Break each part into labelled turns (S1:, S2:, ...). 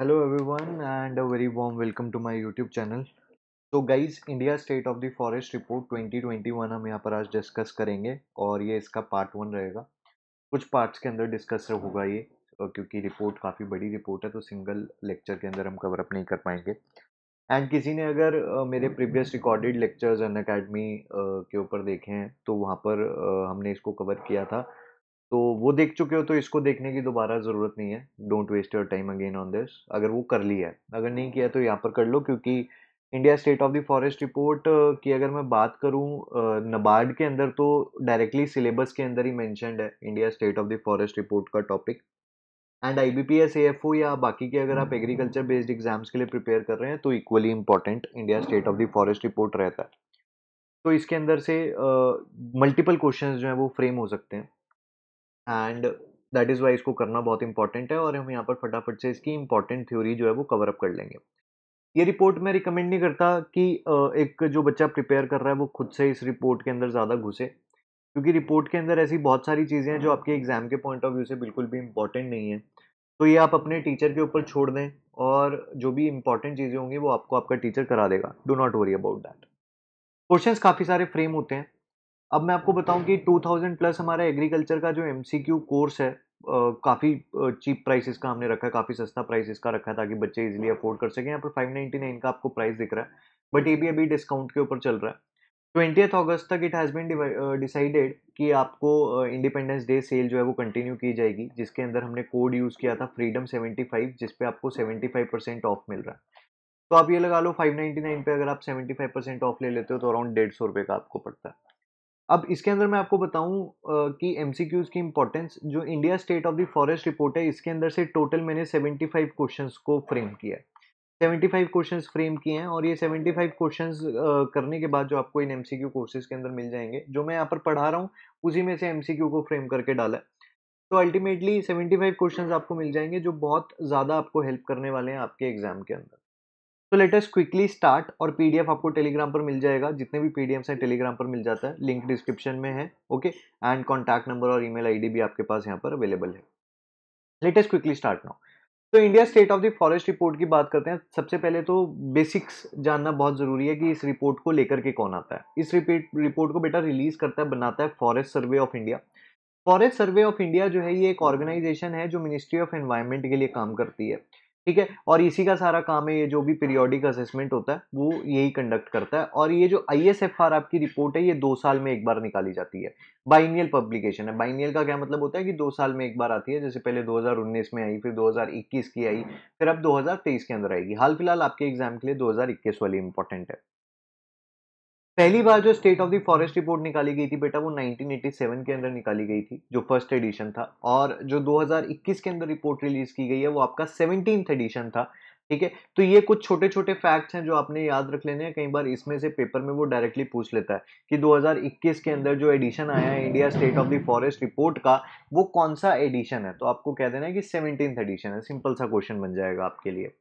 S1: Hello everyone and a very warm welcome to my YouTube channel तो guys India state of the forest report 2021 हम यहाँ पर आज discuss करेंगे और ये इसका पार्ट वन रहेगा कुछ पार्ट्स के अंदर डिस्कस होगा ये क्योंकि रिपोर्ट काफ़ी बड़ी रिपोर्ट है तो सिंगल लेक्चर के अंदर हम कवर अप नहीं कर पाएंगे एंड किसी ने अगर मेरे previous recorded lectures Unacademy के ऊपर देखे हैं तो वहाँ पर हमने इसको कवर किया था तो वो देख चुके हो तो इसको देखने की दोबारा ज़रूरत नहीं है don't waste your time again on this अगर वो कर लिया है अगर नहीं किया तो यहाँ पर कर लो क्योंकि India state of the forest report की अगर मैं बात करूँ नबार्ड के अंदर तो डायरेक्टली सिलेबस के अंदर ही मैंशनड है India state of the forest report का topic and I B P S A F O या बाकी के अगर आप एग्रीकल्चर बेस्ड एग्जाम्स के लिए प्रिपेयर कर रहे हैं तो equally important India state of the forest report रहता है तो इसके अंदर से मल्टीपल uh, क्वेश्चन जो हैं वो फ्रेम हो सकते हैं एंड दैट इज़ वाई इसको करना बहुत इंपॉर्टेंट है और हम यहाँ पर फटाफट से इसकी इंपॉर्टेंट थ्योरी जो है वो कवर अप कर लेंगे ये रिपोर्ट मैं रिकमेंड नहीं करता कि एक जो बच्चा प्रिपेयर कर रहा है वो खुद से इस रिपोर्ट के अंदर ज़्यादा घुसे क्योंकि रिपोर्ट के अंदर ऐसी बहुत सारी चीज़ें हैं जो आपके एग्ज़ाम के पॉइंट ऑफ व्यू से बिल्कुल भी इम्पॉर्टेंट नहीं है तो ये आप अपने टीचर के ऊपर छोड़ दें और जो भी इंपॉर्टेंट चीज़ें होंगी वो आपको आपका टीचर करा देगा do not worry about that question काफ़ी सारे फ्रेम होते हैं अब मैं आपको बताऊं कि 2000 प्लस हमारा एग्रीकल्चर का जो एम कोर्स है काफ़ी चीप प्राइस इसका हमने रखा है काफ़ी सस्ता प्राइस इसका रखा है ताकि बच्चे इजीली अफोर्ड कर सकें यहाँ पर फाइव नाइन्टी नाइन का आपको प्राइस दिख रहा है बट ये भी अभी डिस्काउंट के ऊपर चल रहा है ट्वेंटी अगस्त तक इट हैज़ बीन डिसाइडेड कि आपको इंडिपेंडेंस डे सेल जो है वो कंटिन्यू की जाएगी जिसके अंदर हमने कोड यूज़ किया था फ्रीडम सेवेंटी फाइव जिसपे आपको सेवेंटी फाइव परसेंट ऑफ मिल रहा है तो आप ये लगा लो फाइव नाइन्टी नाइन पे अगर आप सेवेंटी फाइव परसेंट ऑफ ले लेते हो तो अराउंड डेढ़ सौ रुपये का आपको पड़ता है अब इसके अंदर मैं आपको बताऊं कि एम की इम्पोर्टेंस जो India state of the forest report है इसके अंदर से टोटल मैंने 75 क्वेश्चन को फ्रेम किया है फाइव क्वेश्चन फ्रेम किए हैं और ये 75 क्वेश्चन करने के बाद जो आपको इन एम सी कोर्सेज के अंदर मिल जाएंगे जो मैं यहाँ पर पढ़ा रहा हूँ उसी में से एम को फ्रेम करके डाला तो अल्टीमेटली फाइव क्वेश्चन आपको मिल जाएंगे जो बहुत ज़्यादा आपको हेल्प करने वाले हैं आपके एग्जाम के अंदर तो लेटेस्ट क्विकली स्टार्ट और पीडीएफ आपको टेलीग्राम पर मिल जाएगा जितने भी पीडीएफ हैं टेलीग्राम पर मिल जाता है लिंक डिस्क्रिप्शन में है ओके एंड कॉन्टैक्ट नंबर और ईमेल आईडी भी आपके पास यहाँ पर अवेलेबल है लेटेस्ट क्विकली स्टार्ट नाउ तो India state of the forest report की बात करते हैं सबसे पहले तो बेसिक्स जानना बहुत ज़रूरी है कि इस रिपोर्ट को लेकर के कौन आता है इस रिपोर्ट को बेटा रिलीज करता है बनाता है forest survey of India forest survey of India जो है ये एक ऑर्गेनाइजेशन है जो मिनिस्ट्री ऑफ एनवायरमेंट के लिए काम करती है ठीक है और इसी का सारा काम है ये जो भी पीरियोडिक असेसमेंट होता है वो यही कंडक्ट करता है और ये जो आई आपकी रिपोर्ट है ये दो साल में एक बार निकाली जाती है बाइनियल पब्लिकेशन है बाइनियल का क्या मतलब होता है कि दो साल में एक बार आती है जैसे पहले 2019 में आई फिर 2021 की आई फिर अब 2023 के अंदर आएगी हाल फिलहाल आपके एग्जाम के लिए 2021 वाली इंपॉर्टेंट है पहली बार जो state of the forest report निकाली गई थी बेटा वो 1987 के अंदर निकाली गई थी जो फर्स्ट एडिशन था और जो 2021 के अंदर रिपोर्ट रिलीज की गई है वो आपका सेवनटीन एडिशन था ठीक है तो ये कुछ छोटे छोटे फैक्ट्स हैं जो आपने याद रख लेने हैं कई बार इसमें से पेपर में वो डायरेक्टली पूछ लेता है कि 2021 के अंदर जो एडिशन आया है India state of the forest report का वो कौन सा एडिशन है तो आपको कह देना है कि सेवनटीन एडिशन है सिंपल सा क्वेश्चन बन जाएगा आपके लिए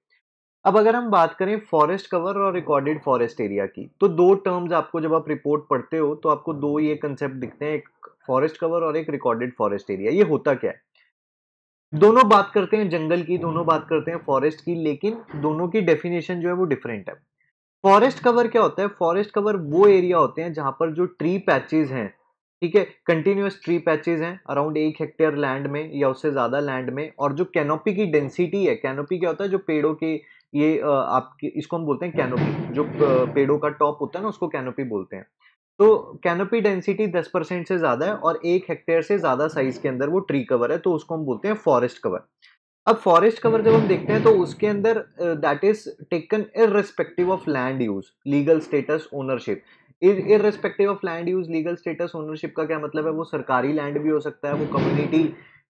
S1: अब अगर हम बात करें फॉरेस्ट कवर और रिकॉर्डेड फॉरेस्ट एरिया की तो दो टर्म्स आपको जब आप रिपोर्ट पढ़ते हो तो आपको दो ये कंसेप्ट दिखते हैं एक फॉरेस्ट कवर और एक रिकॉर्डेड फॉरेस्ट एरिया ये होता क्या है दोनों बात करते हैं जंगल की दोनों बात करते हैं फॉरेस्ट की लेकिन दोनों की डेफिनेशन जो है वो डिफरेंट है फॉरेस्ट कवर क्या होता है फॉरेस्ट कवर वो एरिया होते हैं जहां पर जो ट्री पैचेज हैं ठीक है कंटिन्यूस ट्री पैचेज हैं अराउंड एक हेक्टेयर लैंड में या उससे ज़्यादा लैंड में और जो कैनोपी की डेंसिटी है कैनोपी क्या होता है जो पेड़ों के ये आपके इसको हम बोलते हैं कैनोपी जो पेड़ों का टॉप होता है ना उसको कैनोपी बोलते हैं तो कैनोपी डेंसिटी 10 परसेंट से ज़्यादा है और एक हेक्टेयर से ज़्यादा साइज के अंदर वो ट्री कवर है तो उसको हम बोलते हैं फॉरेस्ट कवर अब फॉरेस्ट कवर जब हम देखते हैं तो उसके अंदर that is taken irrespective of land use legal status ownership irrespective of land use legal status ownership का क्या मतलब है वो सरकारी लैंड भी हो सकता है वो कम्युनिटी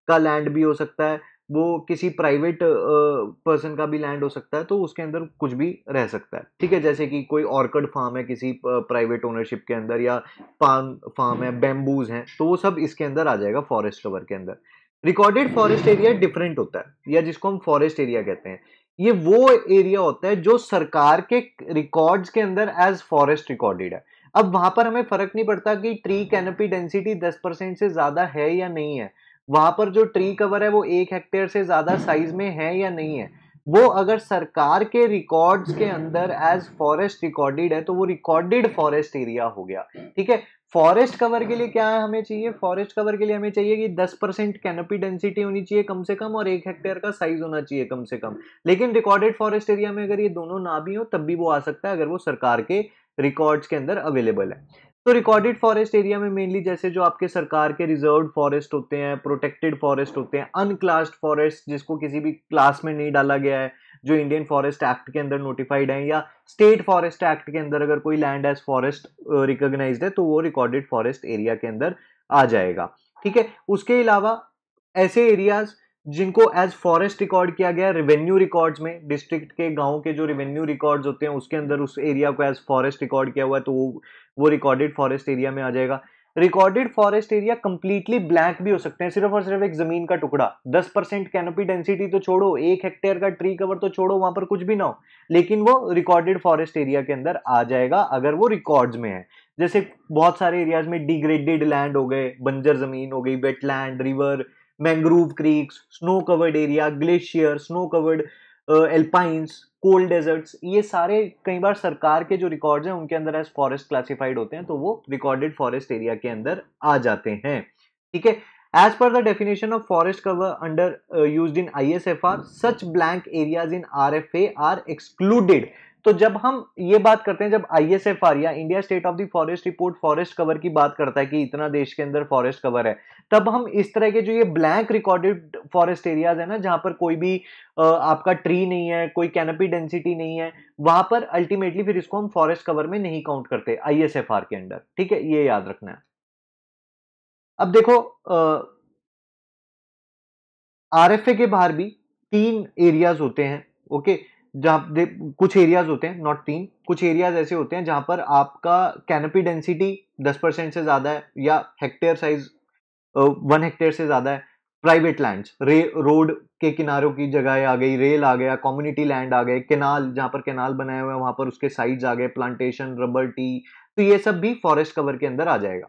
S1: का लैंड भी हो सकता है वो किसी प्राइवेट पर्सन का भी लैंड हो सकता है तो उसके अंदर कुछ भी रह सकता है ठीक है जैसे कि कोई ऑर्कड फार्म है किसी प्राइवेट ओनरशिप के अंदर या पान फार्म है बेम्बूज हैं तो वो सब इसके अंदर आ जाएगा फॉरेस्ट कवर के अंदर रिकॉर्डेड फॉरेस्ट एरिया डिफरेंट होता है या जिसको हम फॉरेस्ट एरिया कहते हैं ये वो एरिया होता है जो सरकार के रिकॉर्ड्स के अंदर एज फॉरेस्ट रिकॉर्डेड है अब वहां पर हमें फर्क नहीं पड़ता कि ट्री कैनोपी डेंसिटी 10 परसेंट से ज्यादा है या नहीं है वहां पर जो ट्री कवर है वो एक हेक्टेयर से ज्यादा साइज में है या नहीं है वो अगर सरकार के रिकॉर्ड्स के अंदर एज फॉरेस्ट रिकॉर्डेड है तो वो रिकॉर्डेड फॉरेस्ट एरिया हो गया ठीक है फॉरेस्ट कवर के लिए क्या हमें चाहिए फॉरेस्ट कवर के लिए हमें चाहिए कि 10 परसेंट कैनोपी डेंसिटी होनी चाहिए कम से कम और एक हेक्टेयर का साइज होना चाहिए कम से कम लेकिन रिकॉर्डेड फॉरेस्ट एरिया में अगर ये दोनों ना भी हो तब भी वो आ सकता है अगर वो सरकार के रिकॉर्ड्स के अंदर अवेलेबल है तो रिकॉर्डेड फॉरेस्ट एरिया में मेनली जैसे जो आपके सरकार के रिजर्व फॉरेस्ट होते हैं प्रोटेक्टेड फॉरेस्ट होते हैं अनक्लास्ड फॉरेस्ट जिसको किसी भी क्लास में नहीं डाला गया है जो इंडियन फॉरेस्ट एक्ट के अंदर नोटिफाइड है या स्टेट फॉरेस्ट एक्ट के अंदर अगर कोई लैंड एज फॉरेस्ट रिकोगनाइज है तो वो रिकॉर्डेड फॉरेस्ट एरिया के अंदर आ जाएगा ठीक है उसके अलावा ऐसे एरियाज़ जिनको एज फॉरेस्ट रिकॉर्ड किया गया रेवेन्यू रिकॉर्ड्स में डिस्ट्रिक्ट के गांव के जो रेवेन्यू रिकॉर्ड्स होते हैं उसके अंदर उस एरिया को एज फॉरेस्ट रिकॉर्ड किया हुआ है तो वो वो रिकॉर्डेड फॉरेस्ट एरिया में आ जाएगा recorded forest area completely black भी हो सकते हैं सिर्फ और सिर्फ एक जमीन का टुकड़ा दस परसेंट कैनोपी डेंसिटी तो छोड़ो एक हेक्टेयर का ट्री कवर तो छोड़ो वहां पर कुछ भी ना हो लेकिन वो रिकॉर्डेड फॉरेस्ट एरिया के अंदर आ जाएगा अगर वो रिकॉर्ड में है जैसे बहुत सारे एरियाज में डिग्रेडेड लैंड हो गए बंजर जमीन हो गई wetland river mangrove creeks snow covered area glacier snow covered alpines cold deserts ये सारे कई बार सरकार के जो रिकॉर्ड्स हैं उनके अंदर एज फॉरेस्ट क्लासिफाइड होते हैं तो वो रिकॉर्डेड फॉरेस्ट एरिया के अंदर आ जाते हैं ठीक है एज पर the definition of forest cover under use in I S F R such blank areas in R F A R excluded तो जब हम ये बात करते हैं जब आई एस एफ आर या India state of the forest report forest cover की बात करता है कि इतना देश के अंदर फॉरेस्ट कवर है तब हम इस तरह के जो ये ब्लैंक रिकॉर्डेड फॉरेस्ट एरियाज है ना जहाँ पर कोई भी आपका ट्री नहीं है कोई कैनपी डेंसिटी नहीं है वहां पर अल्टीमेटली फिर इसको हम फॉरेस्ट कवर में नहीं काउंट करते आई एस एफ आर के अंडर ठीक है ये याद रखना है अब देखो आर एफ ए के बाहर भी तीन एरियाज होते हैं ओके जहां कुछ एरियाज होते हैं नॉट तीन कुछ एरियाज ऐसे होते हैं जहां पर आपका कैनपी डेंसिटी 10 परसेंट से ज़्यादा है या हेक्टेयर साइज वन हेक्टेयर से ज़्यादा है प्राइवेट लैंड्स रे रोड के किनारों की जगह आ गई रेल आ गया कम्युनिटी लैंड आ गए केनाल जहाँ पर केनाल बनाए हुए हैं वहाँ पर उसके साइड्स आ गए प्लांटेशन रबर टी तो ये सब भी फॉरेस्ट कवर के अंदर आ जाएगा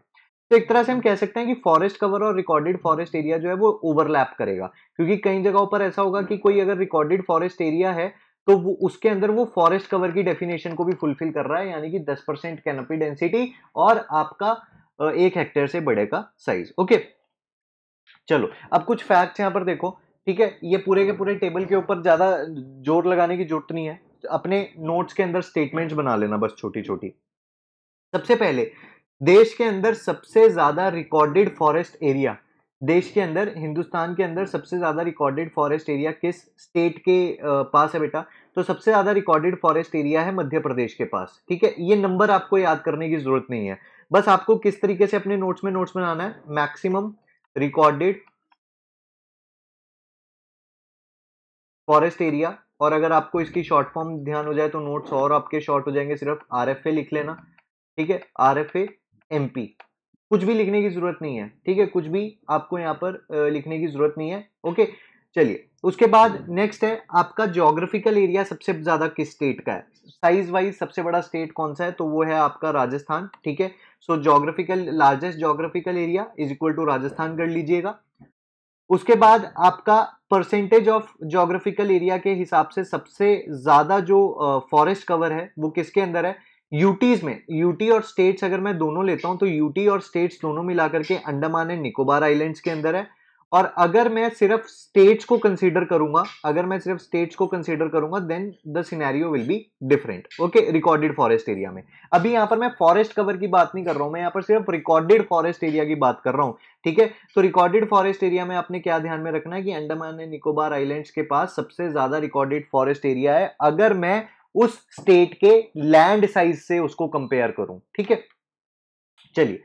S1: तो एक तरह से हम कह सकते हैं कि फॉरेस्ट कवर और रिकॉर्डेड फॉरेस्ट एरिया जो है वो ओवरलैप करेगा क्योंकि कई जगहों पर ऐसा होगा कि कोई अगर रिकॉर्डेड फॉरेस्ट एरिया है तो वो उसके अंदर वो फॉरेस्ट कवर की डेफिनेशन को भी फुलफिल कर रहा है यानी कि 10 परसेंट कैनपी डेंसिटी और आपका एक हेक्टेयर से बड़े का साइज ओके चलो अब कुछ फैक्ट्स यहाँ पर देखो ठीक है ये पूरे के पूरे टेबल के ऊपर ज़्यादा जोर लगाने की जरूरत नहीं है अपने नोट्स के अंदर स्टेटमेंट्स बना लेना बस छोटी छोटी सबसे पहले देश के अंदर सबसे ज़्यादा रिकॉर्डेड फॉरेस्ट एरिया देश के अंदर हिंदुस्तान के अंदर सबसे ज़्यादा रिकॉर्डेड फॉरेस्ट एरिया किस स्टेट के पास है बेटा तो सबसे ज़्यादा रिकॉर्डेड फॉरेस्ट एरिया है मध्य प्रदेश के पास ठीक है ये नंबर आपको याद करने की ज़रूरत नहीं है बस आपको किस तरीके से अपने नोट्स में नोट्स बनाना है मैक्सिमम रिकॉर्डेड फॉरेस्ट एरिया और अगर आपको इसकी शॉर्ट फॉर्म ध्यान हो जाए तो नोट्स और आपके शॉर्ट हो जाएंगे सिर्फ आर लिख लेना ठीक है आर एफ कुछ भी लिखने की जरूरत नहीं है ठीक है कुछ भी आपको यहाँ पर लिखने की जरूरत नहीं है ओके चलिए उसके बाद नेक्स्ट है आपका जोग्राफिकल एरिया सबसे ज्यादा किस स्टेट का है साइज वाइज सबसे बड़ा स्टेट कौन सा है तो वो है आपका राजस्थान ठीक है so geographical largest geographical area is equal to Rajasthan कर लीजिएगा उसके बाद आपका परसेंटेज ऑफ जोग्राफिकल एरिया के हिसाब से सबसे ज़्यादा जो फॉरेस्ट uh, कवर है वो किसके अंदर है यूटीज में यूटी और स्टेट्स अगर मैं दोनों लेता हूं तो यूटी और स्टेट्स दोनों मिलाकर के अंडमान एंड निकोबार आइलैंड्स के अंदर है और अगर मैं सिर्फ स्टेज को कंसीडर करूंगा अगर मैं सिर्फ स्टेज को कंसीडर करूंगा then the scenario will be different okay recorded forest area में अभी यहां पर मैं फॉरेस्ट कवर की बात नहीं कर रहा हूं मैं यहां पर सिर्फ रिकॉर्डेड फॉरेस्ट एरिया की बात कर रहा हूं ठीक है तो रिकॉर्डेड फॉरेस्ट एरिया में आपने क्या ध्यान में रखना है कि अंडमान एंड निकोबार आईलैंड के पास सबसे ज्यादा रिकॉर्डेड फॉरेस्ट एरिया है अगर मैं उस स्टेट के लैंड साइज से उसको कंपेयर करूं ठीक है चलिए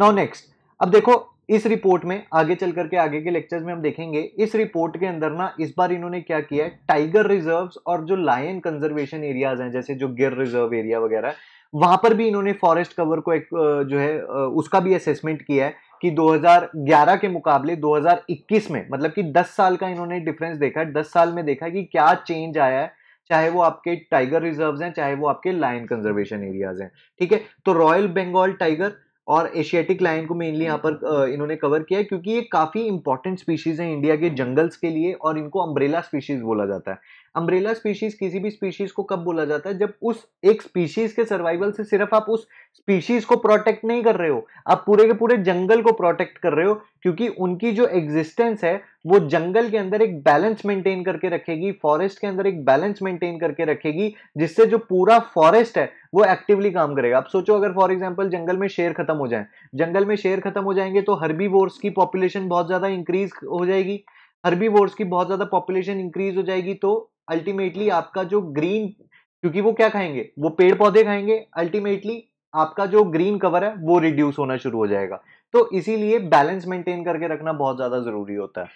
S1: नाउ नेक्स्ट अब देखो इस रिपोर्ट में आगे चल करके आगे के लेक्चर्स में हम देखेंगे इस रिपोर्ट के अंदर ना इस बार इन्होंने क्या किया है टाइगर रिजर्व्स और जो लायन कंजर्वेशन एरियाज हैं जैसे जो गिर रिजर्व एरिया वगैरह है वहां पर भी इन्होंने फॉरेस्ट कवर को एक जो है उसका भी असेसमेंट किया है कि 2011 के मुकाबले 2021 में मतलब कि 10 साल का इन्होंने डिफरेंस देखा है 10 साल में देखा है कि क्या चेंज आया है चाहे वो आपके टाइगर रिजर्व्स हैं चाहे वो आपके लायन कंजर्वेशन एरियाज हैं ठीक है तो रॉयल बंगाल टाइगर और एशियाटिक लाइन को मेनली यहाँ पर हम्म। इन्होंने कवर किया है क्योंकि ये काफ़ी इंपॉर्टेंट स्पीशीज़ हैं इंडिया के जंगल्स के लिए और इनको अम्ब्रेला स्पीशीज़ बोला जाता है अम्ब्रेला स्पीशीज किसी भी स्पीशीज को कब बोला जाता है जब उस एक स्पीशीज के सर्वाइवल से सिर्फ आप उस स्पीशीज को प्रोटेक्ट नहीं कर रहे हो आप पूरे के पूरे जंगल को प्रोटेक्ट कर रहे हो क्योंकि उनकी जो एग्जिस्टेंस है वो जंगल के अंदर एक बैलेंस मेंटेन करके रखेगी फॉरेस्ट के अंदर एक बैलेंस मेंटेन करके रखेगी जिससे जो पूरा फॉरेस्ट है वो एक्टिवली काम करेगा आप सोचो अगर फॉर एग्जाम्पल जंगल में शेर खत्म हो जाए जंगल में शेर खत्म हो जाएंगे तो हर्बी की पॉपुलेशन बहुत ज्यादा इंक्रीज हो जाएगी हर्बी की बहुत ज्यादा पॉपुलेशन इंक्रीज हो जाएगी तो अल्टीमेटली आपका जो ग्रीन क्योंकि वो क्या खाएंगे वो पेड़ पौधे खाएंगे अल्टीमेटली आपका जो ग्रीन कवर है वो रिड्यूस होना शुरू हो जाएगा तो इसीलिए बैलेंस मेंटेन करके रखना बहुत ज्यादा जरूरी होता है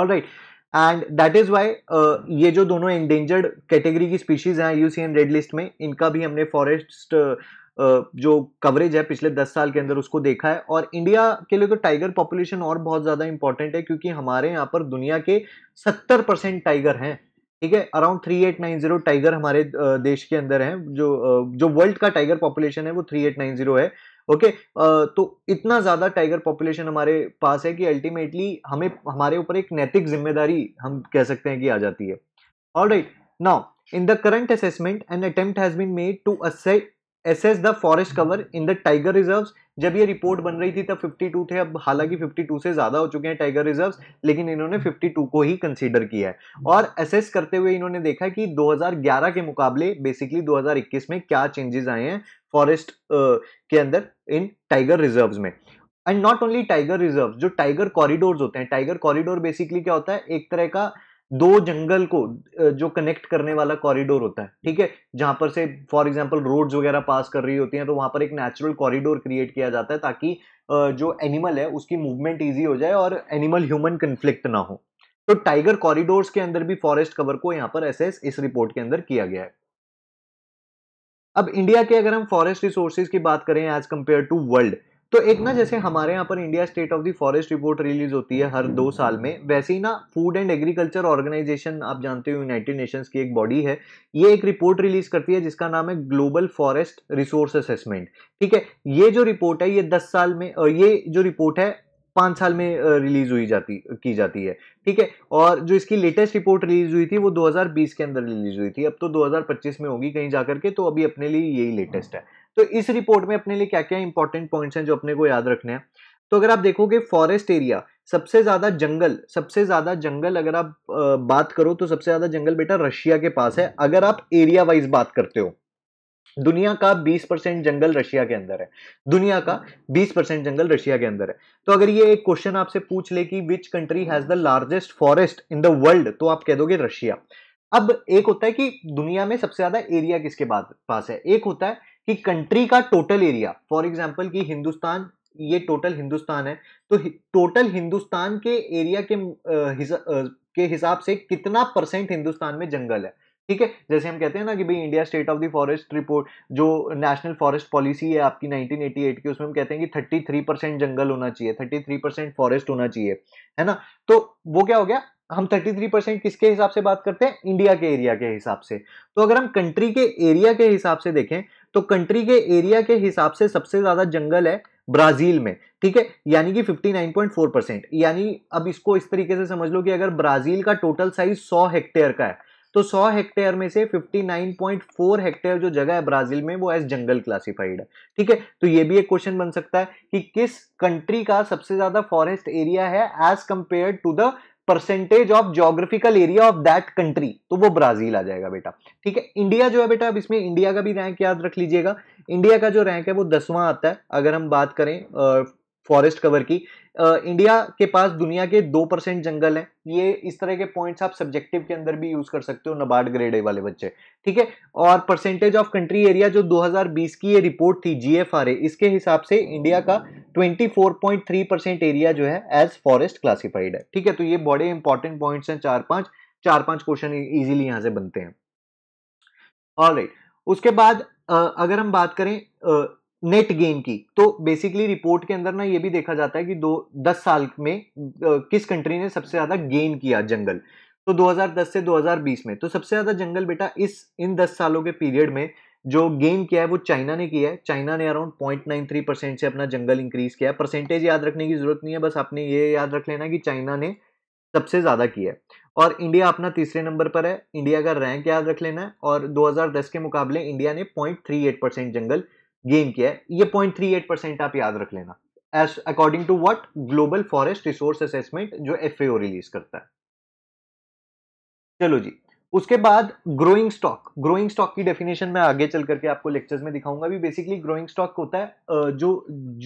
S1: all right and that is why ये जो दोनों एंडेंजर्ड कैटेगरी की स्पीशीज हैं यूसीएन रेड लिस्ट में इनका भी हमने फॉरेस्ट जो कवरेज है पिछले दस साल के अंदर उसको देखा है और इंडिया के लिए तो टाइगर पॉपुलेशन और बहुत ज़्यादा इंपॉर्टेंट है क्योंकि हमारे यहाँ पर दुनिया के सत्तर परसेंट टाइगर हैं ठीक है around three eight nine zero tiger हमारे देश के अंदर है जो जो वर्ल्ड का टाइगर पॉपुलेशन है वो थ्री एट नाइन जीरो है ओके तो इतना ज़्यादा टाइगर पॉपुलेशन हमारे पास है कि अल्टीमेटली हमें हमारे ऊपर एक नैतिक जिम्मेदारी हम कह सकते हैं कि आ जाती है all right now in the current assessment an attempt has been made to assess the forest cover in the tiger reserves जब ये रिपोर्ट बन रही थी तब 52 थे अब हालांकि 52 से ज़्यादा हो चुके हैं टाइगर रिजर्व्स लेकिन इन्होंने 52 को ही कंसीडर किया है और असेस करते हुए इन्होंने देखा कि 2011 के मुकाबले बेसिकली 2021 में क्या चेंजेस आए हैं फॉरेस्ट के अंदर इन टाइगर रिजर्व में and not only tiger reserve जो टाइगर कॉरिडोर होते हैं टाइगर कॉरिडोर बेसिकली क्या होता है एक तरह का दो जंगल को जो कनेक्ट करने वाला कॉरिडोर होता है ठीक है जहां पर से फॉर एग्जांपल रोड्स वगैरह पास कर रही होती हैं तो वहां पर एक नेचुरल कॉरिडोर क्रिएट किया जाता है ताकि जो एनिमल है उसकी मूवमेंट ईजी हो जाए और एनिमल ह्यूमन कन्फ्लिक्ट ना हो तो टाइगर कॉरिडोर्स के अंदर भी फॉरेस्ट कवर को यहां पर एसेस इस रिपोर्ट के अंदर किया गया है अब इंडिया के अगर हम फॉरेस्ट रिसोर्सेज की बात करें एज कंपेयर टू वर्ल्ड तो एक ना जैसे हमारे यहाँ पर India state of the forest report release होती है हर दो साल में वैसे ही ना फूड एंड एग्रीकल्चर ऑर्गेनाइजेशन आप जानते हो यूनाइटेड नेशंस की एक बॉडी है ये एक रिपोर्ट रिलीज करती है जिसका नाम है ग्लोबल फॉरेस्ट रिसोर्स असेसमेंट ठीक है ये जो रिपोर्ट है ये दस साल में ये जो रिपोर्ट है पाँच साल में रिलीज हुई जाती की जाती है ठीक है और जो इसकी लेटेस्ट रिपोर्ट रिलीज हुई थी वो 2020 के अंदर रिलीज हुई थी अब तो 2025 में होगी कहीं जाकर के तो अभी अपने लिए यही लेटेस्ट है तो इस रिपोर्ट में अपने लिए क्या क्या इंपॉर्टेंट पॉइंट्स हैं जो अपने को याद रखने हैं तो अगर आप देखोगे फॉरेस्ट एरिया सबसे ज़्यादा जंगल सबसे ज़्यादा जंगल अगर आप बात करो तो सबसे ज़्यादा जंगल बेटा रशिया के पास है अगर आप एरिया वाइज बात करते हो दुनिया का 20 परसेंट जंगल रशिया के अंदर है दुनिया का 20 परसेंट जंगल रशिया के अंदर है तो अगर ये एक क्वेश्चन आपसे पूछ ले कि which country has the largest forest in the world तो आप कह दोगे रशिया अब एक होता है कि दुनिया में सबसे ज़्यादा एरिया किसके पास है एक होता है कि कंट्री का टोटल एरिया फॉर एग्जाम्पल कि हिंदुस्तान ये टोटल हिंदुस्तान है तो टोटल हिंदुस्तान के एरिया के हिसा, के हिसाब से कितना परसेंट हिंदुस्तान में जंगल है ठीक है जैसे हम कहते हैं ना कि भाई India state of the forest report जो नेशनल फॉरेस्ट पॉलिसी है आपकी 1988 की उसमें हम कहते हैं कि 33 परसेंट जंगल होना चाहिए 33 परसेंट फॉरेस्ट होना चाहिए है ना तो वो क्या हो गया हम 33 परसेंट किसके हिसाब से बात करते हैं इंडिया के एरिया के हिसाब से तो अगर हम कंट्री के एरिया के हिसाब से देखें तो कंट्री के एरिया के हिसाब से सबसे ज़्यादा जंगल है ब्राज़ील में ठीक है यानी कि 59.4 परसेंट यानी अब इसको इस तरीके से समझ लो कि अगर ब्राज़ील का टोटल साइज 100 हेक्टेयर का है तो 100 हेक्टेयर में से 59.4 हेक्टेयर जो जगह है ब्राजील में वो एज जंगल क्लासिफाइड है ठीक है तो ये भी एक क्वेश्चन बन सकता है कि किस कंट्री का सबसे ज्यादा फॉरेस्ट एरिया है as compare to the percentage of geographical area of that country तो वो ब्राजील आ जाएगा बेटा ठीक है इंडिया जो है बेटा अब इसमें इंडिया का भी रैंक याद रख लीजिएगा इंडिया का जो रैंक है वो दसवां आता है अगर हम बात करें फॉरेस्ट कवर की इंडिया के पास दुनिया के दो परसेंट जंगल है ये इस तरह के पॉइंट्स आप सब्जेक्टिव के अंदर भी यूज कर सकते हो नबार्ड ग्रेड ए वाले बच्चे ठीक है और परसेंटेज ऑफ कंट्री एरिया जो 2020 की ये रिपोर्ट थी जीएफआरए इसके हिसाब से इंडिया का 24.3 परसेंट एरिया जो है एज फॉरेस्ट क्लासिफाइड है ठीक है तो ये बड़े इंपॉर्टेंट पॉइंट्स हैं चार पांच चार पांच क्वेश्चन ईजिली e-, यहां से बनते हैं ऑल उसके बाद अगर हम बात करें नेट गेन की तो बेसिकली रिपोर्ट के अंदर ना ये भी देखा जाता है कि दो दस साल में किस कंट्री ने सबसे ज़्यादा गेन किया जंगल तो 2010 से 2020 में तो सबसे ज़्यादा जंगल बेटा इस इन दस सालों के पीरियड में जो गेन किया है वो चाइना ने किया है चाइना ने around point nine three percent से अपना जंगल इंक्रीज किया है परसेंटेज याद रखने की जरूरत नहीं है बस आपने ये याद रख लेना कि चाइना ने सबसे ज़्यादा किया है और इंडिया अपना तीसरे नंबर पर है इंडिया का रैंक याद रख लेना है और 2010 के मुकाबले इंडिया ने एट परसेंट जंगल गेन किया है ये पॉइंट थ्री एट परसेंट आप याद रख लेना as according to what global forest resource assessment जो एफ रिलीज करता है चलो जी उसके बाद ग्रोइंग स्टॉक ग्रोइंग स्टॉक की डेफिनेशन मैं आगे चल करके आपको लेक्चर्स में दिखाऊंगा भी बेसिकली ग्रोइंग स्टॉक होता है जो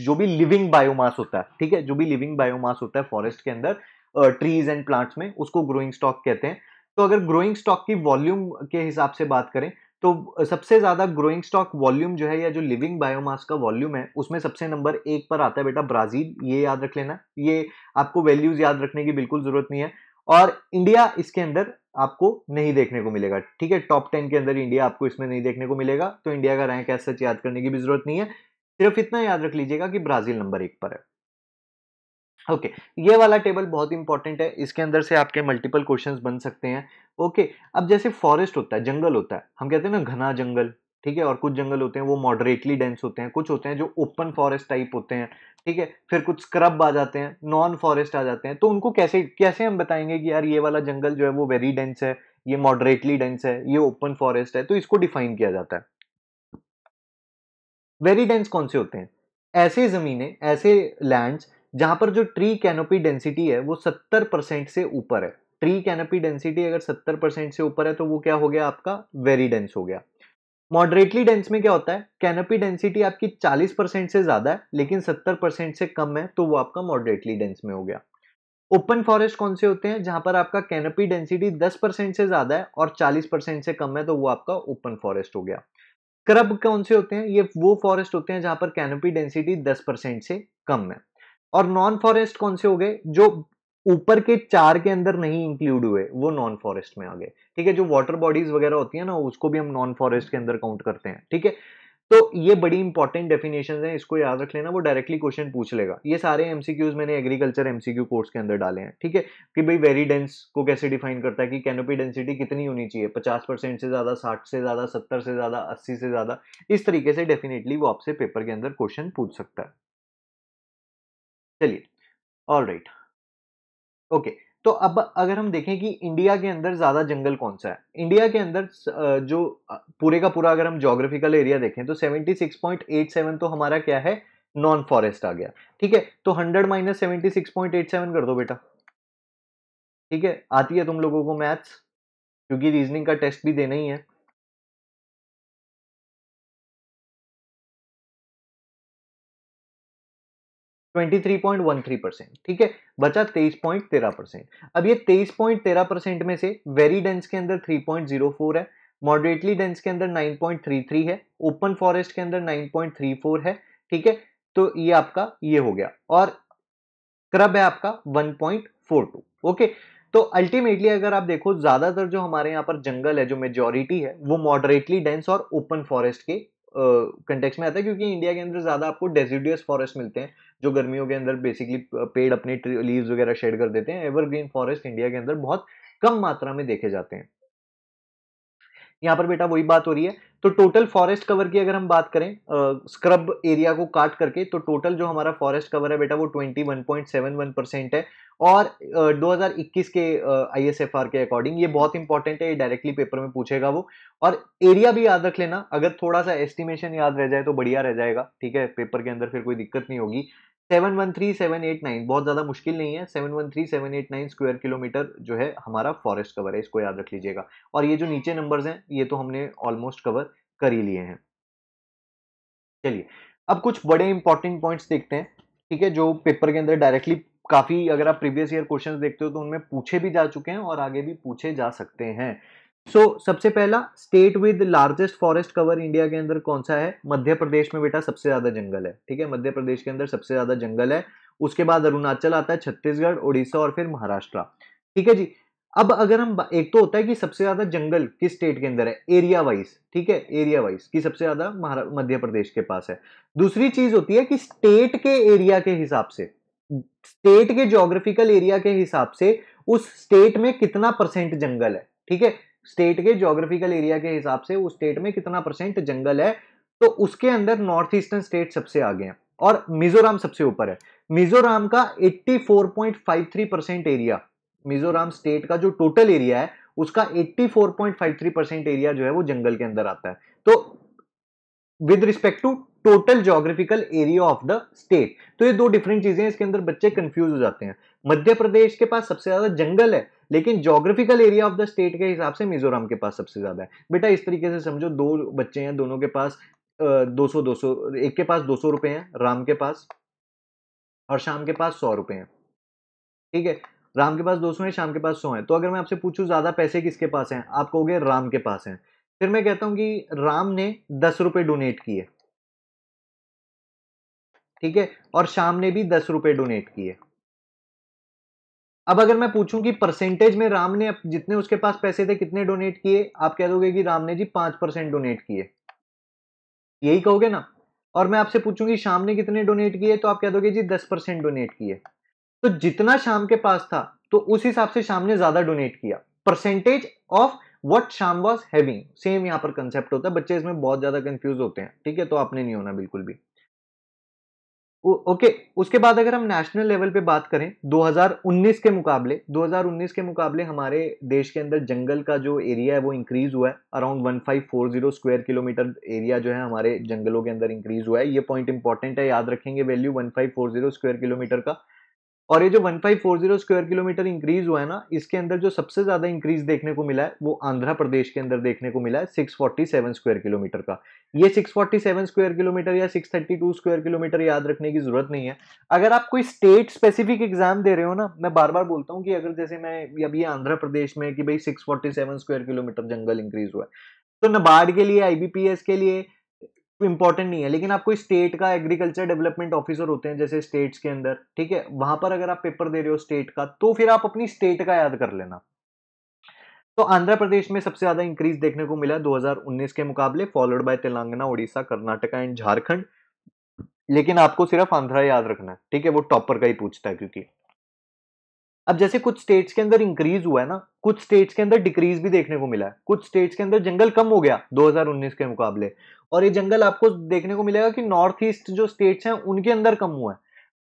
S1: जो भी लिविंग बायोमास होता है ठीक है जो भी लिविंग बायोमास होता है फॉरेस्ट के अंदर ट्रीज एंड प्लांट्स में उसको ग्रोइंग स्टॉक कहते हैं तो अगर ग्रोइंग स्टॉक की वॉल्यूम के हिसाब से बात करें तो सबसे ज़्यादा ग्रोइंग स्टॉक वॉल्यूम जो है या जो लिविंग बायोमास का वॉल्यूम है उसमें सबसे नंबर एक पर आता है बेटा ब्राज़ील ये याद रख लेना ये आपको वैल्यूज़ याद रखने की बिल्कुल ज़रूरत नहीं है और इंडिया इसके अंदर आपको नहीं देखने को मिलेगा ठीक है टॉप टेन के अंदर इंडिया आपको इसमें नहीं देखने को मिलेगा तो इंडिया का रैंक ऐसा याद करने की भी जरूरत नहीं है सिर्फ इतना याद रख लीजिएगा कि ब्राजील नंबर एक पर है ओके okay, ये वाला टेबल बहुत इंपॉर्टेंट है इसके अंदर से आपके मल्टीपल क्वेश्चंस बन सकते हैं ओके okay, अब जैसे फॉरेस्ट होता है जंगल होता है हम कहते हैं ना घना जंगल ठीक है और कुछ जंगल होते हैं वो मॉडरेटली डेंस होते हैं कुछ होते हैं जो ओपन फॉरेस्ट टाइप होते हैं ठीक है फिर कुछ स्क्रब आ जाते हैं नॉन फॉरेस्ट आ जाते हैं तो उनको कैसे कैसे हम बताएंगे कि यार ये वाला जंगल जो है वो वेरी डेंस है ये मॉडरेटली डेंस है ये ओपन फॉरेस्ट है तो इसको डिफाइन किया जाता है वेरी डेंस कौन से होते हैं ऐसे जमीने ऐसे लैंड्स जहां पर जो ट्री कैनोपी डेंसिटी है वो सत्तर परसेंट से ऊपर है ट्री कैनोपी डेंसिटी अगर सत्तर परसेंट से ऊपर है तो वो क्या हो गया आपका वेरी डेंस हो गया मॉडरेटली डेंस में क्या होता है कैनोपी डेंसिटी आपकी 40 परसेंट से ज्यादा है लेकिन 70 परसेंट से कम है तो वो आपका मॉडरेटली डेंस में हो गया ओपन फॉरेस्ट कौन से होते हैं जहां पर आपका कैनोपी डेंसिटी 10 परसेंट से ज्यादा है और 40 परसेंट से कम है तो वो आपका ओपन फॉरेस्ट हो गया क्रब कौन से होते हैं ये वो फॉरेस्ट होते हैं जहां पर कैनोपी डेंसिटी 10 परसेंट से कम है और नॉन फॉरेस्ट कौन से हो गए जो ऊपर के चार के अंदर नहीं इंक्लूड हुए वो नॉन फॉरेस्ट में आ गए ठीक है जो वाटर बॉडीज वगैरह होती है ना उसको भी हम नॉन फॉरेस्ट के अंदर काउंट करते हैं ठीक है तो ये बड़ी इंपॉर्टेंट डेफिनेशन है इसको याद रख लेना वो डायरेक्टली क्वेश्चन पूछ लेगा ये सारे एमसीक्यूज मैंने एग्रीकल्चर एमसीक्यू कोर्स के अंदर डाले हैं ठीक है कि भाई वेरी डेंस को कैसे डिफाइन करता है कि कैनोपी डेंसिटी कितनी होनी चाहिए पचास परसेंट से ज़्यादा साठ से ज़्यादा सत्तर से ज़्यादा अस्सी से ज़्यादा इस तरीके से डेफिनेटली वो आपसे पेपर के अंदर क्वेश्चन पूछ सकता है चलिए ऑल राइट ओके तो अब अगर हम देखें कि इंडिया के अंदर ज़्यादा जंगल कौन सा है इंडिया के अंदर जो पूरे का पूरा अगर हम जोग्राफिकल एरिया देखें तो 76.87 तो हमारा क्या है नॉन फॉरेस्ट आ गया ठीक है तो 100 माइनस सेवेंटी कर दो बेटा ठीक है आती है तुम लोगों को मैथ्स क्योंकि रीजनिंग का टेस्ट भी देना ही है 23.13 परसेंट ठीक है बचा 23.13 परसेंट अब ये 23.13 परसेंट में से वेरी डेंस के अंदर 3.04 है मॉडरेटली डेंस के अंदर 9.33 है ओपन फॉरेस्ट के अंदर 9.34 है ठीक है तो ये आपका ये हो गया और क्रब है आपका 1.42 ओके तो अल्टीमेटली अगर आप देखो ज्यादातर जो हमारे यहाँ पर जंगल है जो मेजोरिटी है वो मॉडरेटली डेंस और ओपन फॉरेस्ट के कंटेक्स में आता है क्योंकि इंडिया के अंदर ज़्यादा आपको डेजिडियस फॉरेस्ट मिलते हैं जो गर्मियों के अंदर बेसिकली पेड़ अपने लीव्स वगैरह शेड कर देते हैं एवरग्रीन फॉरेस्ट इंडिया के अंदर बहुत कम मात्रा में देखे जाते हैं यहाँ पर बेटा वही बात हो रही है तो टोटल फॉरेस्ट कवर की अगर हम बात करें स्क्रब uh, एरिया को काट करके तो टोटल जो हमारा फॉरेस्ट कवर है बेटा वो 21.71 परसेंट है और uh, 2021 के आई uh, के अकॉर्डिंग ये बहुत इंपॉर्टेंट है ये डायरेक्टली पेपर में पूछेगा वो और एरिया भी याद रख लेना अगर थोड़ा सा एस्टिमेशन याद रह जाए तो बढ़िया रह जाएगा ठीक है पेपर के अंदर फिर कोई दिक्कत नहीं होगी seven one three seven eight nine बहुत ज़्यादा मुश्किल नहीं है seven one three seven eight nine square kilometre जो है हमारा फॉरेस्ट कवर है इसको याद रख लीजिएगा और ये जो नीचे नंबर्स हैं ये तो हमने ऑलमोस्ट कवर कर ही लिए हैं चलिए अब कुछ बड़े इंपॉर्टेंट पॉइंट्स देखते हैं ठीक है जो पेपर के अंदर डायरेक्टली काफ़ी अगर आप प्रीवियस ईयर क्वेश्चन देखते हो तो उनमें पूछे भी जा चुके हैं और आगे भी पूछे जा सकते हैं सो so, सबसे पहला state with largest forest cover India के अंदर कौन सा है मध्य प्रदेश में बेटा सबसे ज्यादा जंगल है ठीक है मध्य प्रदेश के अंदर सबसे ज्यादा जंगल है उसके बाद अरुणाचल आता है छत्तीसगढ़ उड़ीसा और फिर महाराष्ट्र ठीक है जी अब अगर हम एक तो होता है कि सबसे ज्यादा जंगल किस स्टेट के अंदर है एरिया वाइज ठीक है एरिया वाइज की सबसे ज्यादा मध्य प्रदेश के पास है दूसरी चीज होती है कि स्टेट के एरिया के हिसाब से स्टेट के जोग्राफिकल एरिया के हिसाब से उस स्टेट में कितना परसेंट जंगल है ठीक है स्टेट के जोग्राफिकल एरिया के हिसाब से उस स्टेट में कितना परसेंट जंगल है तो उसके अंदर नॉर्थ ईस्टर्न स्टेट सबसे आगे हैं और मिजोराम सबसे ऊपर है मिजोराम का 84.53 परसेंट एरिया मिजोराम स्टेट का जो टोटल एरिया है उसका 84.53 परसेंट एरिया जो है वो जंगल के अंदर आता है तो with respect to total geographical area of the state तो ये दो डिफरेंट चीजें इसके अंदर बच्चे कंफ्यूज हो जाते हैं मध्य प्रदेश के पास सबसे ज्यादा जंगल है लेकिन geographical area of the state के हिसाब से मिजोरम के पास सबसे ज़्यादा है बेटा इस तरीके से समझो दो बच्चे हैं दोनों के पास दो सौ दो सौ एक के पास दो सौ रुपए हैं राम के पास और शाम के पास सौ रुपए हैं ठीक है राम के पास दो सौ है शाम के पास सौ है तो अगर मैं आपसे पूछूं ज़्यादा पैसे किसके पास हैं आप कहोगे राम के पास हैं फिर मैं कहता हूं कि राम ने दस रुपए डोनेट किए ठीक है और शाम ने भी दस रुपए डोनेट किए अब अगर मैं पूछूं कि परसेंटेज में राम ने जितने उसके पास पैसे थे कितने डोनेट किए आप कह दोगे कि राम ने जी पांच परसेंट डोनेट किए यही कहोगे ना और मैं आपसे पूछूंगी शाम ने कितने डोनेट किए तो आप कह दोगे जी दस परसेंट डोनेट किए तो जितना शाम के पास था तो उस हिसाब से शाम ने ज्यादा डोनेट किया परसेंटेज ऑफ वट शाम वॉज हैविंग सेम यहां पर कंसेप्ट होता है बच्चे इसमें बहुत ज्यादा कंफ्यूज होते हैं ठीक है तो आपने नहीं होना बिल्कुल भी ओके उसके बाद अगर हम नेशनल लेवल पे बात करें 2019 के मुकाबले 2019 के मुकाबले हमारे देश के अंदर जंगल का जो एरिया है वो इंक्रीज हुआ है अराउंड 1540 स्क्वायर किलोमीटर एरिया जो है हमारे जंगलों के अंदर इंक्रीज हुआ है ये पॉइंट इंपॉर्टेंट है याद रखेंगे वैल्यू 1540 स्क्वायर किलोमीटर का और ये जो 1540 स्क्वायर किलोमीटर इंक्रीज हुआ है ना इसके अंदर जो सबसे ज़्यादा इंक्रीज देखने को मिला है वो आंध्र प्रदेश के अंदर देखने को मिला है 647 स्क्वायर किलोमीटर का ये 647 स्क्वायर किलोमीटर या 632 स्क्वायर किलोमीटर याद रखने की ज़रूरत नहीं है अगर आप कोई स्टेट स्पेसिफिक एग्जाम दे रहे हो ना मैं बार बार बोलता हूँ कि अगर जैसे मैं अभी आंध्र प्रदेश में कि भाई सिक्स स्क्वायर किलोमीटर जंगल इंक्रीज हुआ है तो नबार्ड के लिए आईबीपीएस के लिए इंपॉर्टेंट नहीं है लेकिन आप कोई स्टेट का एग्रीकल्चर डेवलपमेंट ऑफिसर होते हैं जैसे स्टेट्स के अंदर ठीक है वहां पर अगर आप पेपर दे रहे हो स्टेट का तो फिर आप अपनी स्टेट का याद कर लेना तो आंध्र प्रदेश में सबसे ज्यादा इंक्रीज देखने को मिला 2019 के मुकाबले followed by Telangana Orissa Karnataka and Jharkhand लेकिन आपको सिर्फ आंध्रा याद रखना है ठीक है वो टॉपर का ही पूछता है क्योंकि अब जैसे कुछ स्टेट्स के अंदर इंक्रीज हुआ है ना कुछ स्टेट्स के अंदर डिक्रीज भी देखने को मिला है कुछ स्टेट्स के अंदर जंगल कम हो गया 2019 के मुकाबले और ये जंगल आपको देखने को मिलेगा कि नॉर्थ ईस्ट जो स्टेट्स हैं उनके अंदर कम हुआ है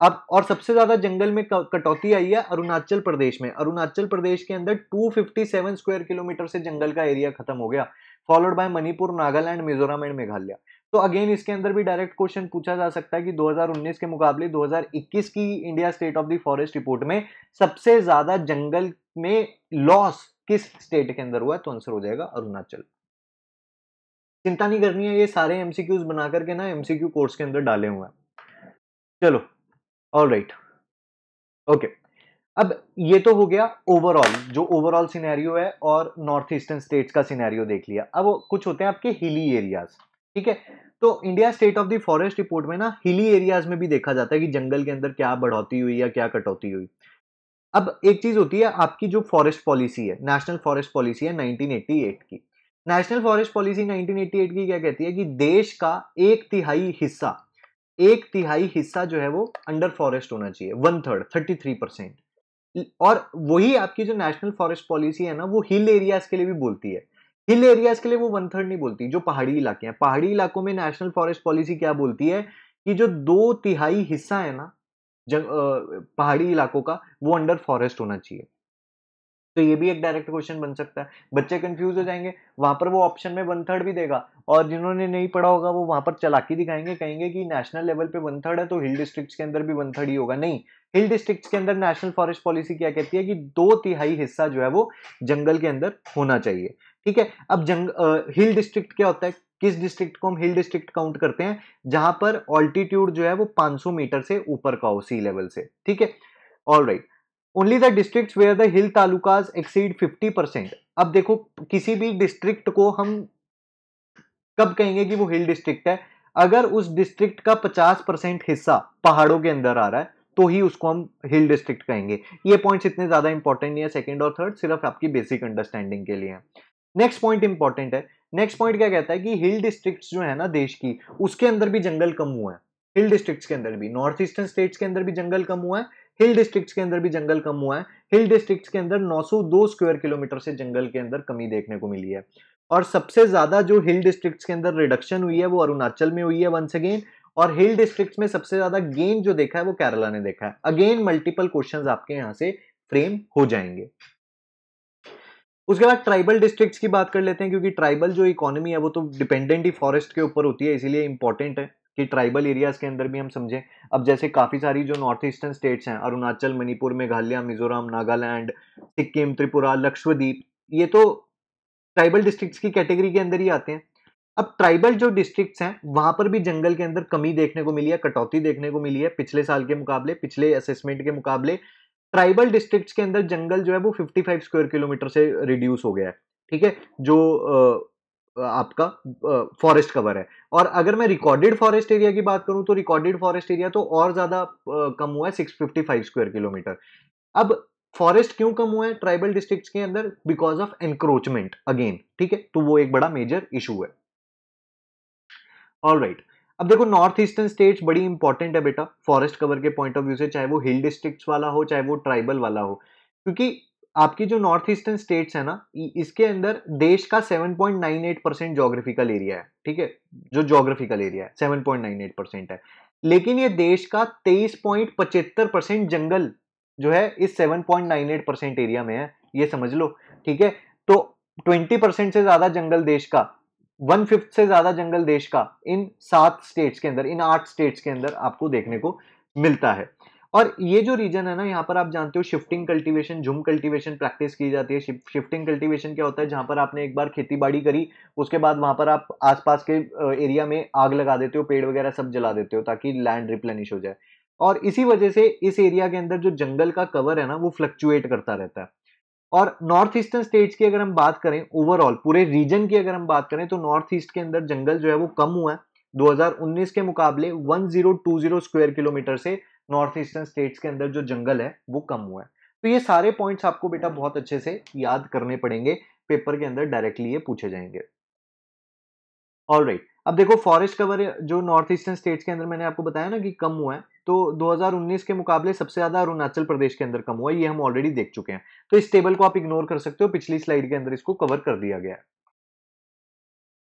S1: अब और सबसे ज्यादा जंगल में कटौती आई है अरुणाचल प्रदेश में अरुणाचल प्रदेश के अंदर 257 स्क्वायर किलोमीटर से जंगल का एरिया खत्म हो गया followed by Manipur Nagaland Mizoram and Meghalaya तो अगेन इसके अंदर भी डायरेक्ट क्वेश्चन पूछा जा सकता है कि 2019 के मुकाबले 2021 की India state of the forest report में सबसे ज्यादा जंगल में लॉस किस स्टेट के अंदर हुआ तो आंसर हो जाएगा अरुणाचल चिंता नहीं करनी है ये सारे एमसीक्यूज बना करके ना एमसीक्यू कोर्स के अंदर डाले हुए हैं चलो ऑल राइट ओके अब ये तो हो गया ओवरऑल जो ओवरऑल सिनेरियो है और नॉर्थ ईस्टर्न स्टेट्स का सिनेरियो देख लिया अब कुछ होते हैं आपके हिली एरियाज ठीक है तो India state of the forest report में ना हिली एरियाज में भी देखा जाता है कि जंगल के अंदर क्या बढ़ोती हुई या क्या कटौती हुई अब एक चीज होती है आपकी जो फॉरेस्ट पॉलिसी है नेशनल फॉरेस्ट पॉलिसी है 1988 की नेशनल फॉरेस्ट पॉलिसी 1988 की क्या कहती है कि देश का एक तिहाई हिस्सा एक तिहाई हिस्सा जो है वो अंडर फॉरेस्ट होना चाहिए one third thirty three percent और वही आपकी जो नेशनल फॉरेस्ट पॉलिसी है ना वो हिल एरियाज के लिए भी बोलती है हिल एरियाज के लिए वो वन थर्ड नहीं बोलती जो पहाड़ी इलाके हैं पहाड़ी इलाकों में नेशनल फॉरेस्ट पॉलिसी क्या बोलती है कि जो दो तिहाई हिस्सा है ना जंग पहाड़ी इलाकों का वो अंडर फॉरेस्ट होना चाहिए तो ये भी एक डायरेक्ट क्वेश्चन बन सकता है बच्चे कंफ्यूज हो जाएंगे वहां पर वो ऑप्शन में वन थर्ड भी देगा और जिन्होंने नहीं पढ़ा होगा वो वहां पर चलाकी दिखाएंगे कहेंगे कि नेशनल लेवल पे वन थर्ड है तो हिल डिस्ट्रिक्ट्स के अंदर भी वन थर्ड ही होगा नहीं हिल डिस्ट्रिक्ट्स के अंदर नेशनल फॉरेस्ट पॉलिसी क्या कहती है कि दो तिहाई हिस्सा जो है वो जंगल के अंदर होना चाहिए ठीक है अब जंग आ, हिल डिस्ट्रिक्ट क्या होता है किस डिस्ट्रिक्ट को हम हिल डिस्ट्रिक्ट काउंट करते हैं जहां पर ऑल्टीट्यूड जो है वो 500 मीटर से ऊपर का हो सी लेवल से ठीक है all right only the district where the hill talukas exceed 50 percent अब देखो किसी भी डिस्ट्रिक्ट को हम कब कहेंगे कि वो हिल डिस्ट्रिक्ट है अगर उस डिस्ट्रिक्ट का 50 परसेंट हिस्सा पहाड़ों के अंदर आ रहा है तो ही उसको हम हिल डिस्ट्रिक्ट कहेंगे ये पॉइंट्स इतने ज़्यादा इंपॉर्टेंट नहीं है सेकेंड और थर्ड सिर्फ आपकी बेसिक अंडरस्टैंडिंग के लिए नेक्स्ट पॉइंट इंपॉर्टेंट है नेक्स्ट पॉइंट क्या कहता है कि हिल डिस्ट्रिक्ट्स जो है ना देश की उसके अंदर भी जंगल कम हुआ है हिल डिस्ट्रिक्ट्स के अंदर भी नॉर्थ ईस्टर्न स्टेट्स के अंदर भी जंगल कम हुआ है हिल डिस्ट्रिक्ट्स के अंदर भी जंगल कम हुआ है हिल डिस्ट्रिक्ट्स के अंदर 902 स्क्वायर किलोमीटर से जंगल के अंदर कमी देखने को मिली है और सबसे ज्यादा जो हिल डिस्ट्रिक्ट्स के अंदर रिडक्शन हुई है वो अरुणाचल में हुई है वंस अगेन और हिल डिस्ट्रिक्ट्स में सबसे ज्यादा गेन जो देखा है वो केरला ने देखा है अगेन मल्टीपल क्वेश्चन आपके यहाँ से फ्रेम हो जाएंगे उसके बाद ट्राइबल डिस्ट्रिक्ट्स की बात कर लेते हैं क्योंकि ट्राइबल जो इकोनॉमी है वो तो डिपेंडेंट ही फॉरेस्ट के ऊपर होती है इसीलिए इंपॉर्टेंट है कि ट्राइबल एरियाज के अंदर भी हम समझें अब जैसे काफ़ी सारी जो नॉर्थ ईस्टर्न स्टेट्स हैं अरुणाचल मणिपुर मेघालय मिजोरम नागालैंड सिक्किम त्रिपुरा लक्षद्वीप ये तो ट्राइबल डिस्ट्रिक्ट्स की कैटेगरी के अंदर ही आते हैं अब ट्राइबल जो डिस्ट्रिक्ट्स हैं वहां पर भी जंगल के अंदर कमी देखने को मिली है कटौती देखने को मिली है पिछले साल के मुकाबले पिछले असेसमेंट के मुकाबले ट्राइबल डिस्ट्रिक्ट्स के अंदर जंगल जो है वो 55 स्क्वायर किलोमीटर से रिड्यूस हो गया है ठीक है जो आपका फॉरेस्ट कवर है और अगर मैं रिकॉर्डेड फॉरेस्ट एरिया की बात करूं तो रिकॉर्डेड फॉरेस्ट एरिया तो और ज़्यादा कम हुआ है सिक्स स्क्वायर किलोमीटर अब फॉरेस्ट क्यों कम हुआ है ट्राइबल डिस्ट्रिक्ट्स के अंदर बिकॉज ऑफ एनक्रोचमेंट अगेन ठीक है तो वो एक बड़ा मेजर इशू है ऑल राइट right. अब देखो नॉर्थ ईस्टर्न स्टेट्स बड़ी इंपॉर्टेंट है बेटा फॉरेस्ट कवर के पॉइंट ऑफ व्यू से चाहे वो हिल डिस्ट्रिक्ट्स वाला हो चाहे वो ट्राइबल वाला हो क्योंकि आपकी जो नॉर्थ ईस्टर्न स्टेट्स है ना इसके अंदर देश का 7.98 परसेंट जोग्राफिकल एरिया है ठीक है जो जोग्राफिकल एरिया है 7.98 परसेंट है लेकिन ये देश का 23.75 परसेंट जंगल जो है इस 7.98 परसेंट एरिया में है ये समझ लो ठीक है तो 20 परसेंट से ज़्यादा जंगल देश का वन फिफ्थ से ज्यादा जंगल देश का इन सात स्टेट्स के अंदर इन आठ स्टेट्स के अंदर आपको देखने को मिलता है और ये जो रीजन है ना यहाँ पर आप जानते हो shifting cultivation jhum cultivation practice की जाती है शिफ्टिंग कल्टीवेशन क्या होता है जहां पर आपने एक बार खेती बाड़ी करी उसके बाद वहां पर आप आसपास के एरिया में आग लगा देते हो पेड़ वगैरह सब जला देते हो ताकि लैंड रिप्लेनिश हो जाए और इसी वजह से इस एरिया के अंदर जो जंगल का कवर है ना वो फ्लक्चुएट करता रहता है और नॉर्थ ईस्टर्न स्टेट्स की अगर हम बात करें ओवरऑल पूरे रीजन की अगर हम बात करें तो नॉर्थ ईस्ट के अंदर जंगल जो है वो कम हुआ है 2019 के मुकाबले 1020 स्क्वायर किलोमीटर से नॉर्थ ईस्टर्न स्टेट्स के अंदर जो जंगल है वो कम हुआ है तो ये सारे पॉइंट्स आपको बेटा बहुत अच्छे से याद करने पड़ेंगे पेपर के अंदर डायरेक्टली ये पूछे जाएंगे ऑल राइट right. अब देखो फॉरेस्ट कवर जो नॉर्थ ईस्टर्न स्टेट्स के अंदर मैंने आपको बताया ना कि कम हुआ है तो 2019 के मुकाबले सबसे ज़्यादा अरुणाचल प्रदेश के अंदर कम हुआ ये हम ऑलरेडी देख चुके हैं तो इस टेबल को आप इग्नोर कर सकते हो पिछली स्लाइड के अंदर इसको कवर कर दिया गया है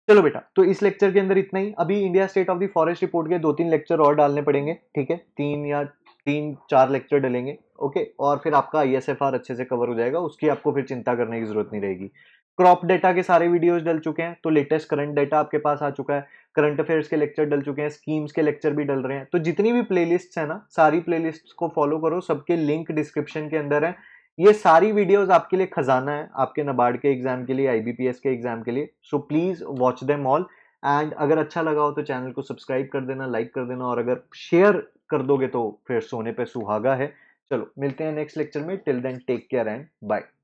S1: चलो बेटा तो इस लेक्चर के अंदर इतना ही अभी India state of the forest report के दो तीन लेक्चर और डालने पड़ेंगे ठीक है तीन या तीन चार लेक्चर डलेंगे ओके और फिर आपका आई अच्छे से कवर हो जाएगा उसकी आपको फिर चिंता करने की जरूरत नहीं रहेगी क्रॉप डेटा के सारे वीडियोस डल चुके हैं तो लेटेस्ट करंट डेटा आपके पास आ चुका है करंट अफेयर्स के लेक्चर डल चुके हैं स्कीम्स के लेक्चर भी डल रहे हैं तो जितनी भी प्लेलिस्ट्स है ना सारी प्लेलिस्ट्स को फॉलो करो सबके लिंक डिस्क्रिप्शन के अंदर है ये सारी वीडियोस आपके लिए खजाना है आपके नबार्ड के एग्जाम के लिए एस के एग्जाम के लिए so please watch them all and अगर अच्छा लगा हो तो चैनल को सब्सक्राइब कर देना लाइक कर देना और अगर शेयर कर दोगे तो फिर सोने पर सुहागा है चलो मिलते हैं नेक्स्ट लेक्चर में till then take care and bye